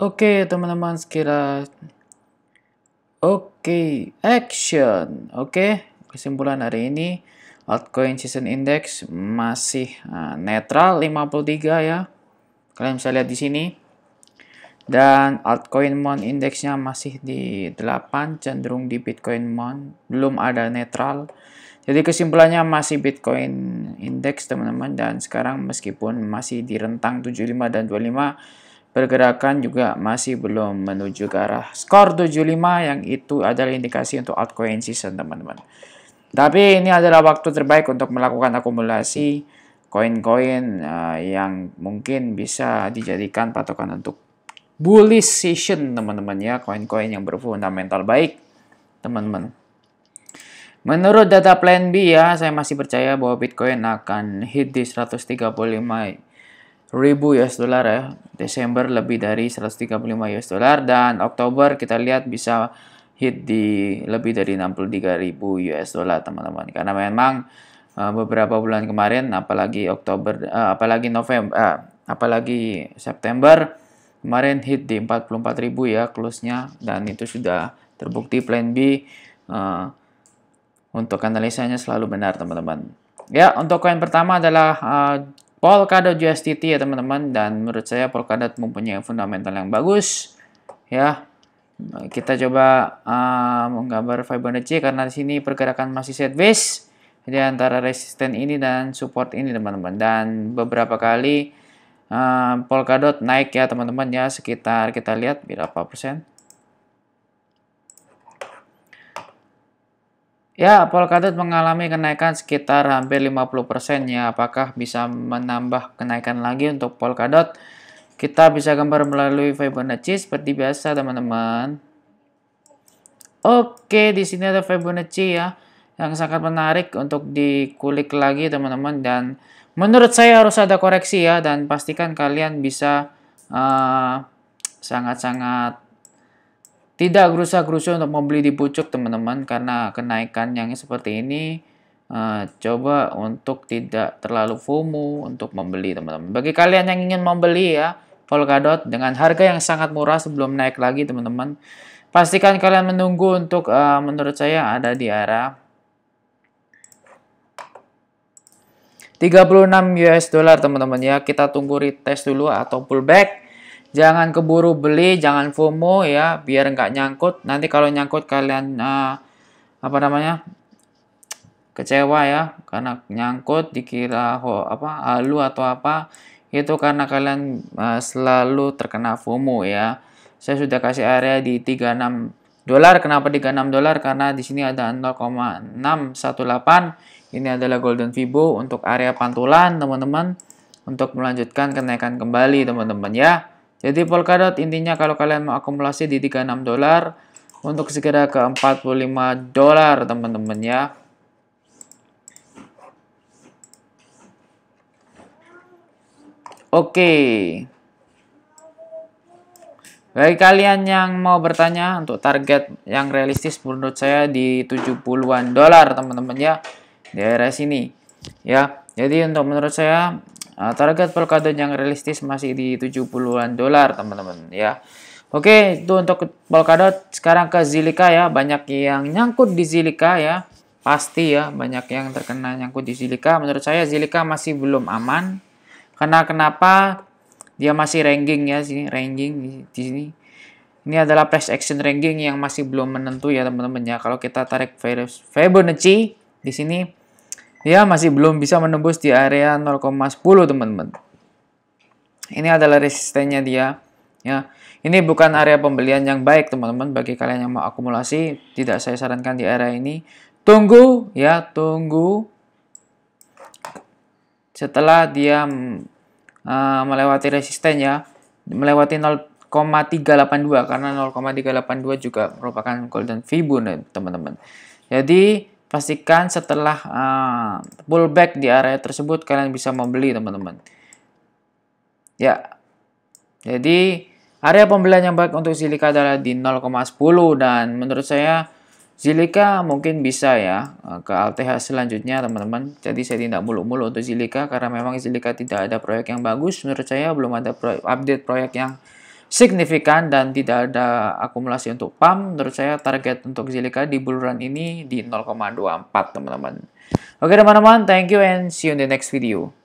Oke, okay, teman-teman, sekira Oke, okay, action. Oke, okay, kesimpulan hari ini altcoin season index masih uh, netral 53 ya. Kalian bisa lihat di sini. Dan altcoin mon indexnya masih di 8 cenderung di Bitcoin mon belum ada netral. Jadi kesimpulannya masih Bitcoin index teman-teman dan sekarang meskipun masih di rentang 75 dan 25 Pergerakan juga masih belum menuju ke arah skor 75 yang itu adalah indikasi untuk altcoin season teman-teman. Tapi ini adalah waktu terbaik untuk melakukan akumulasi koin-koin uh, yang mungkin bisa dijadikan patokan untuk bullish season teman-teman ya, koin-koin yang berfundamental baik teman-teman. Menurut data Plan B ya, saya masih percaya bahwa Bitcoin akan hit di 135 ribu US dollar ya. Desember lebih dari 135 US dollar dan Oktober kita lihat bisa hit di lebih dari 63.000 US dollar teman-teman. Karena memang eh, beberapa bulan kemarin apalagi Oktober eh, apalagi November eh, apalagi September kemarin hit di 44.000 ya close-nya dan itu sudah terbukti plan B untuk analisanya selalu benar teman-teman. Ya, untuk koin pertama adalah Polkadot USDT ya teman-teman dan menurut saya Polkadot mempunyai fundamental yang bagus ya kita coba uh, menggambar Fibonacci karena di sini pergerakan masih sideways jadi antara resisten ini dan support ini teman-teman dan beberapa kali uh, Polkadot naik ya teman-teman ya sekitar kita lihat berapa persen Ya, Polkadot mengalami kenaikan sekitar hampir 50% ya. Apakah bisa menambah kenaikan lagi untuk Polkadot? Kita bisa gambar melalui Fibonacci seperti biasa, teman-teman. Oke, di sini ada Fibonacci ya yang sangat menarik untuk dikulik lagi, teman-teman dan menurut saya harus ada koreksi ya dan pastikan kalian bisa eh, sangat-sangat sangat -sangat tidak gerusa kerusu untuk membeli di pucuk teman-teman karena kenaikan yang seperti ini uh, coba untuk tidak terlalu FOMO untuk membeli teman-teman. Bagi kalian yang ingin membeli ya Polkadot dengan harga yang sangat murah sebelum naik lagi teman-teman. Pastikan kalian menunggu untuk uh, menurut saya ada di arah 36 US dollar teman-teman ya. Kita tunggu retest dulu atau pullback jangan keburu beli, jangan FOMO ya, biar nggak nyangkut. Nanti kalau nyangkut kalian uh, apa namanya kecewa ya, karena nyangkut dikira ho, apa halu atau apa itu karena kalian uh, selalu terkena FOMO ya. Saya sudah kasih area di 36 dolar. Kenapa 36 dolar? Karena di sini ada 0,618. Ini adalah golden fibo untuk area pantulan, teman-teman. Untuk melanjutkan kenaikan kembali, teman-teman ya. Jadi Polkadot intinya kalau kalian mau akumulasi di 36 dolar untuk segera ke 45 dolar teman-teman ya. Oke. Okay. Bagi kalian yang mau bertanya untuk target yang realistis menurut saya di 70-an dolar teman-teman ya di area sini ya. Jadi untuk menurut saya Nah, target Polkadot yang realistis masih di 70-an dolar, teman-teman ya. Oke, itu untuk Polkadot. Sekarang ke Zilika ya. Banyak yang nyangkut di Zilika ya. Pasti ya, banyak yang terkena nyangkut di Zilika. Menurut saya Zilika masih belum aman. Karena kenapa? Dia masih ranking ya sini, ranking di, di sini. Ini adalah price action ranking yang masih belum menentu ya teman-teman ya. Kalau kita tarik Fibonacci di sini ya masih belum bisa menembus di area 0,10 teman-teman. Ini adalah resistennya dia. Ya, ini bukan area pembelian yang baik teman-teman bagi kalian yang mau akumulasi, tidak saya sarankan di area ini. Tunggu ya, tunggu setelah dia uh, melewati resisten ya, melewati 0,382 karena 0,382 juga merupakan golden Fibonacci teman-teman. Jadi Pastikan setelah uh, eh, pullback di area tersebut kalian bisa membeli teman-teman. Ya. Jadi area pembelian yang baik untuk silika adalah di 0,10 dan menurut saya silika mungkin bisa ya eh, ke LTH selanjutnya teman-teman. Jadi saya tidak mulu-mulu untuk silika karena memang silika tidak ada proyek yang bagus menurut saya belum ada proyek, update proyek yang signifikan dan tidak ada akumulasi untuk pam. menurut saya target untuk Zilliqa di buluran ini di 0,24 teman-teman. Oke teman-teman, thank you and see you in the next video.